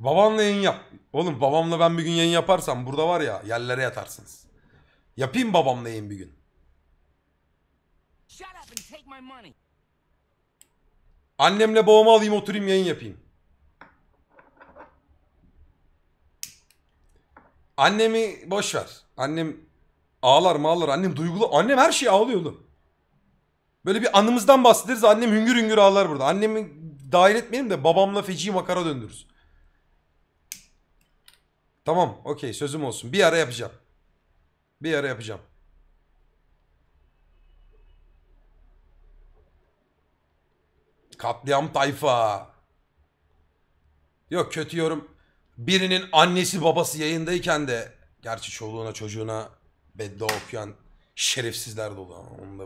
Babanla yayın yap. Oğlum babamla ben bir gün yayın yaparsam burada var ya yerlere yatarsınız. Yapayım babamla yayın bir gün. Annemle babamı alayım oturayım yayın yapayım. Annemi boş ver. Annem ağlar mağlar. Annem duygulu. Annem her şeye ağlıyordu. Böyle bir anımızdan bahsederiz. Annem hüngür hüngür ağlar burada. Annemi dahil etmeyelim de babamla feci makara döndürürüz. Tamam okey sözüm olsun. Bir ara yapacağım. Bir ara yapacağım. Katliam tayfa. Yok kötü yorum. Birinin annesi babası yayındayken de gerçi çoluğuna çocuğuna beddua okuyan şerefsizler dolu ama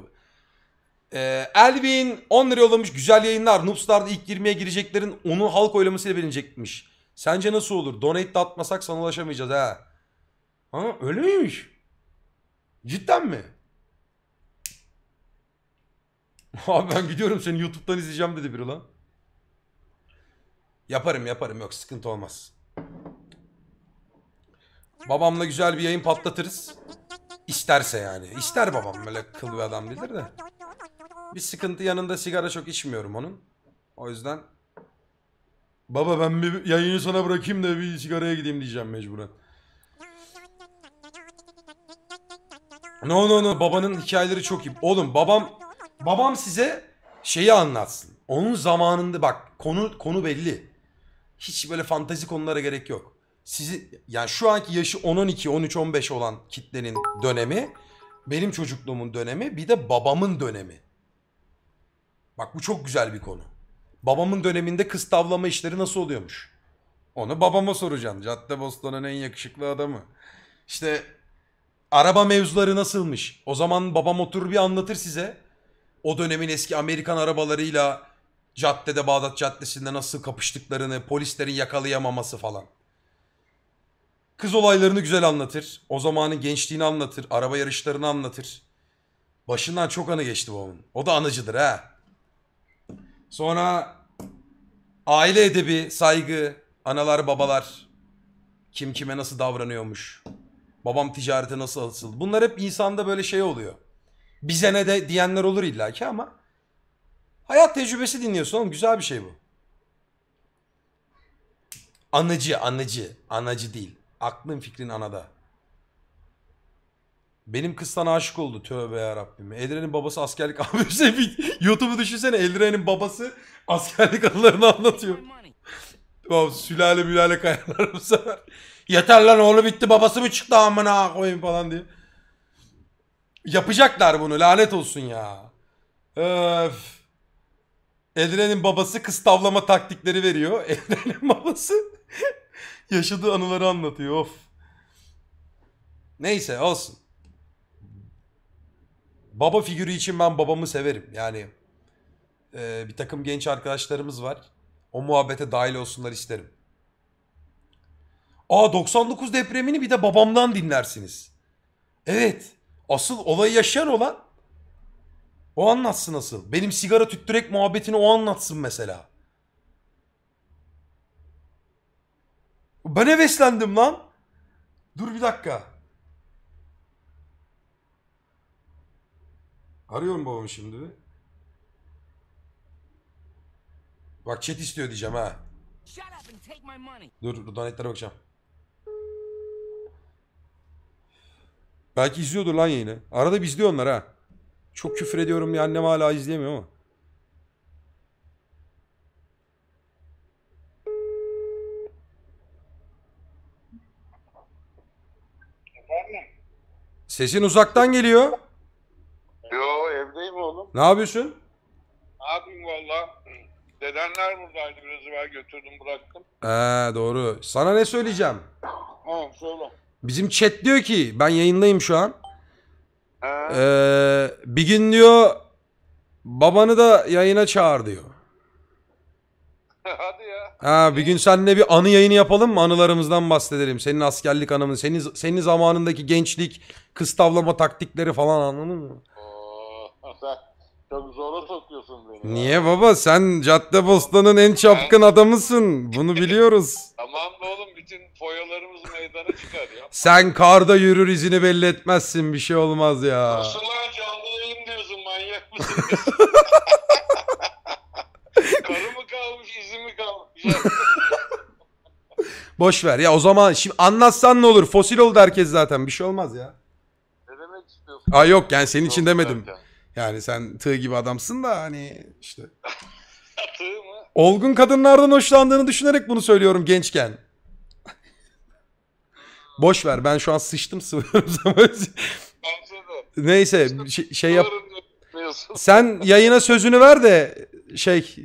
Ee, Elvin 10 lira yollamış. Güzel yayınlar. Noobstar'da ilk 20'ye gireceklerin onu halk oylamasıyla bilinecekmiş. Sence nasıl olur? Donate de atmasak sana ulaşamayacağız ha. Ha öyle miymiş? Cidden mi? Abi ben gidiyorum seni YouTube'dan izleyeceğim dedi biri lan. Yaparım yaparım yok sıkıntı olmaz. Babamla güzel bir yayın patlatırız. İsterse yani. İster babam böyle kıl bir adam bilir de. Bir sıkıntı yanında sigara çok içmiyorum onun. O yüzden Baba ben bir yayını sana bırakayım da bir sigaraya gideyim diyeceğim mecburen. No no no babanın hikayeleri çok iyi. Oğlum babam babam size şeyi anlatsın. Onun zamanında bak konu konu belli. Hiç böyle fantazi konulara gerek yok. Sizi yani şu anki yaşı 10 12 13 15 olan kitlenin dönemi benim çocukluğumun dönemi bir de babamın dönemi. Bak bu çok güzel bir konu. Babamın döneminde kız tavlama işleri nasıl oluyormuş? Onu babama soracaksın. Cadde Bostan'ın en yakışıklı adamı. İşte araba mevzuları nasılmış? O zaman babam oturur bir anlatır size. O dönemin eski Amerikan arabalarıyla caddede Bağdat Caddesi'nde nasıl kapıştıklarını, polislerin yakalayamaması falan. Kız olaylarını güzel anlatır. O zamanın gençliğini anlatır. Araba yarışlarını anlatır. Başından çok anı geçti babamın. O da anıcıdır ha. Sonra aile edebi, saygı, analar babalar kim kime nasıl davranıyormuş. Babam ticarete nasıl asıl. Bunlar hep insanda böyle şey oluyor. Bize ne de diyenler olur illaki ama hayat tecrübesi dinliyorsun oğlum güzel bir şey bu. Anıcı, anıcı, anacı değil. Aklın fikrin anada. Benim kız sana aşık oldu tövbe ya Rabbim. Eldiren'in babası askerlik abi bir YouTube'u düşünsene Eldiren'in babası askerlik anılarını anlatıyor. Tamam sülale mülale kayarlar bu sefer. Yeter lan oğlu bitti babası mı çıktı amına koyayım falan diye. Yapacaklar bunu lanet olsun ya. Öf. Eldiren'in babası kız tavlama taktikleri veriyor. Eldiren'in babası yaşadığı anıları anlatıyor of. Neyse olsun baba figürü için ben babamı severim. Yani e, bir takım genç arkadaşlarımız var. O muhabbete dahil olsunlar isterim. Aa 99 depremini bir de babamdan dinlersiniz. Evet. Asıl olayı yaşayan olan o anlatsın asıl. Benim sigara tüttürek muhabbetini o anlatsın mesela. Ben heveslendim lan. Dur bir dakika. Arıyorum babamı şimdi Bak chat istiyor diyeceğim ha. Dur donetlere bakacağım. Belki izliyordur lan yayını. Arada bir izliyor onlar ha. Çok küfür ediyorum diye annem hala izleyemiyor ama. Efendim? Sesin uzaktan geliyor. Ne yapıyorsun? Ne valla. Dedenler buradaydı biraz evvel götürdüm bıraktım. Ee doğru. Sana ne söyleyeceğim? Ha söyle. Bizim chat diyor ki ben yayındayım şu an. Ee, bir gün diyor babanı da yayına çağır diyor. Hadi ya. Ha bir gün seninle bir anı yayını yapalım mı? Anılarımızdan bahsedelim. Senin askerlik anımın, senin senin zamanındaki gençlik, kız tavlama taktikleri falan anladın mı? Oo, Çok zora sokuyorsun beni. Niye baba? Sen bostanın en çapkın adamısın. Bunu biliyoruz. Tamam oğlum bütün foyalarımız meydana çıkar ya. Sen karda yürür izini belli etmezsin. Bir şey olmaz ya. Nasıl lan canlı yayın diyorsun manyak mısın? Karı mı kalmış izi mi kalmış? Boş ver ya o zaman şimdi anlatsan ne olur? Fosil oldu herkes zaten. Bir şey olmaz ya. ne demek istiyorsun? Aa yok yani senin için demedim. Derken. Yani sen tığ gibi adamsın da hani işte. tığ mı? Olgun kadınlardan hoşlandığını düşünerek bunu söylüyorum gençken. Boş ver ben şu an sıçtım sıvıyorum zaman. Neyse şey, şey yap. Sen yayına sözünü ver de şey.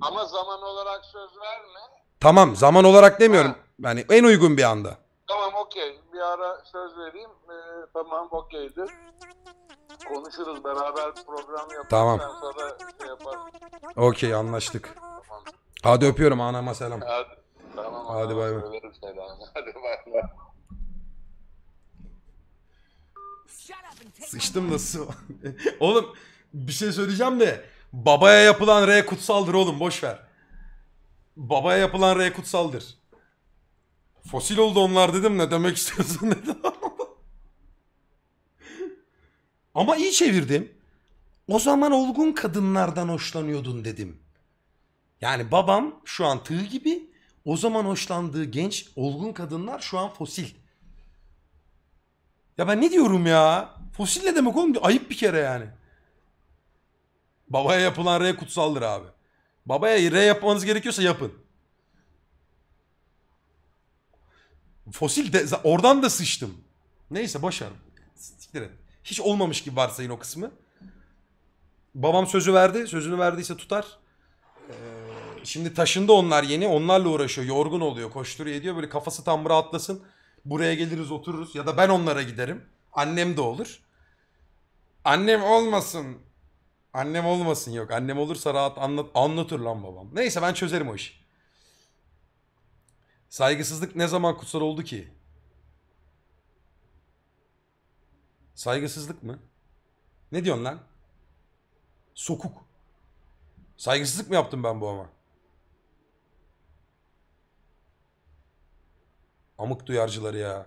Ama zaman olarak söz verme. Tamam zaman olarak demiyorum. Ha. Yani en uygun bir anda. Tamam okey. Bir ara söz vereyim. Ee, tamam okeydir konuşuruz beraber program yaparız. Tamam. Sen şey Okey anlaştık. Tamam. Hadi öpüyorum anama selam. Hadi. Tamam. Hadi bay bay. Hadi bay bay. Sıçtım nasıl? oğlum bir şey söyleyeceğim de babaya yapılan R kutsaldır oğlum boş ver. Babaya yapılan R kutsaldır. Fosil oldu onlar dedim ne demek istiyorsun dedim. Ama iyi çevirdim. O zaman olgun kadınlardan hoşlanıyordun dedim. Yani babam şu an tığ gibi. O zaman hoşlandığı genç olgun kadınlar şu an fosil. Ya ben ne diyorum ya? Fosil ne demek oğlum? Ayıp bir kere yani. Babaya yapılan re kutsaldır abi. Babaya re yapmanız gerekiyorsa yapın. Fosil de oradan da sıçtım. Neyse başarım. Siktir et. Hiç olmamış gibi varsayın o kısmı. Babam sözü verdi. Sözünü verdiyse tutar. Ee, şimdi taşındı onlar yeni. Onlarla uğraşıyor. Yorgun oluyor. Koşturuyor ediyor. Böyle kafası tam rahatlasın. Buraya geliriz otururuz. Ya da ben onlara giderim. Annem de olur. Annem olmasın. Annem olmasın yok. Annem olursa rahat anlat anlatır lan babam. Neyse ben çözerim o işi. Saygısızlık ne zaman kutsal oldu ki? Saygısızlık mı? Ne diyorsun lan? Sokuk. Saygısızlık mı yaptım ben bu ama? Amık duyarcıları ya.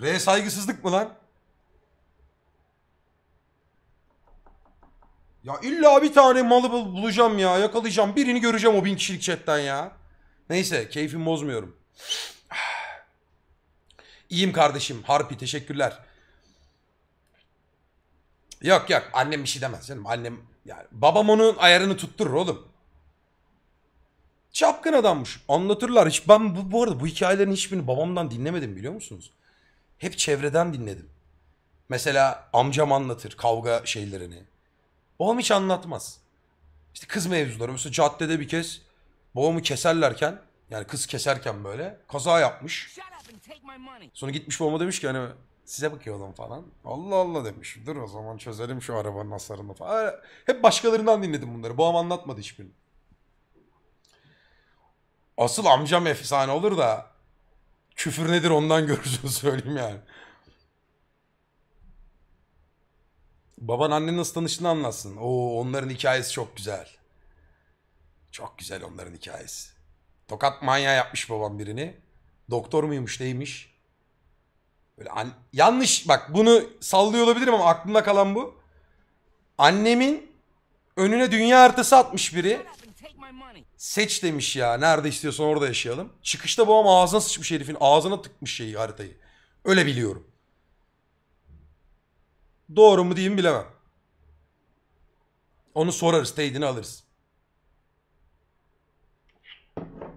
R saygısızlık mı lan? Ya illa bir tane malı bulacağım ya. Yakalayacağım. Birini göreceğim o bin kişilik chatten ya. Neyse keyfimi bozmuyorum. İyiyim kardeşim. Harpi teşekkürler. Yok yok annem bir şey demez canım. Annem yani babam onun ayarını tutturur oğlum. Çapkın adammış. Anlatırlar. Hiç ben bu, bu arada bu hikayelerin hiçbirini babamdan dinlemedim biliyor musunuz? Hep çevreden dinledim. Mesela amcam anlatır kavga şeylerini. Babam hiç anlatmaz. İşte kız mevzuları. Mesela caddede bir kez babamı keserlerken yani kız keserken böyle kaza yapmış. Sonra gitmiş babama demiş ki hani size bakıyordum falan. Allah Allah demiş. Dur o zaman çözelim şu arabanın hasarını falan. Hep başkalarından dinledim bunları. Babam anlatmadı hiçbirini. Asıl amcam efsane olur da küfür nedir ondan görürsün söyleyeyim yani. Baban annenin nasıl tanıştığını anlatsın. Oo onların hikayesi çok güzel. Çok güzel onların hikayesi. Tokat manyağı yapmış babam birini. Doktor muymuş neymiş? Böyle an- yanlış bak bunu sallıyor olabilirim ama aklımda kalan bu. Annemin önüne dünya haritası atmış biri. Seç demiş ya nerede istiyorsan orada yaşayalım. Çıkışta babam ağzına sıçmış herifin ağzına tıkmış şeyi haritayı. Öyle biliyorum. Doğru mu diyeyim bilemem. Onu sorarız, teyidini alırız.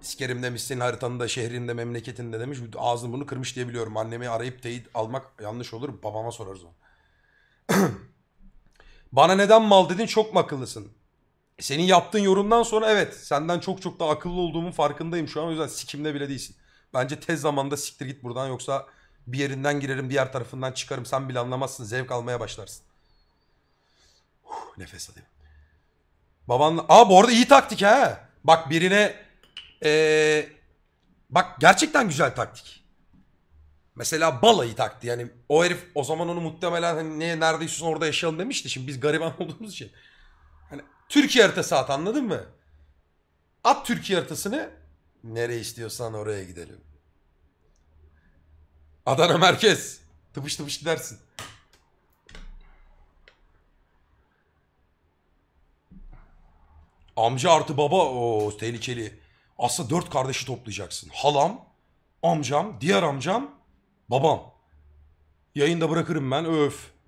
Sikerim demişsin haritanda, şehrinde, memleketinde demiş. Ağzını bunu kırmış diye biliyorum. Annemi arayıp teyit almak yanlış olur. Babama sorarız onu. Bana neden mal dedin çok mu akıllısın? Senin yaptığın yorumdan sonra evet senden çok çok daha akıllı olduğumun farkındayım şu an. O yüzden sikimde bile değilsin. Bence tez zamanda siktir git buradan yoksa bir yerinden girerim diğer tarafından çıkarım. Sen bile anlamazsın zevk almaya başlarsın. Uf, nefes alayım. baban Aa bu arada iyi taktik ha. Bak birine ee, bak gerçekten güzel taktik. Mesela balayı taktı yani o herif o zaman onu muhtemelen hani ne neredeyse istiyorsun orada yaşayalım demişti. Şimdi biz gariban olduğumuz için. Hani Türkiye haritası at anladın mı? At Türkiye haritasını nereye istiyorsan oraya gidelim. Adana merkez. Tıpış tıpış gidersin. Amca artı baba o tehlikeli. Aslında dört kardeşi toplayacaksın. Halam, amcam, diğer amcam, babam. Yayında bırakırım ben öf.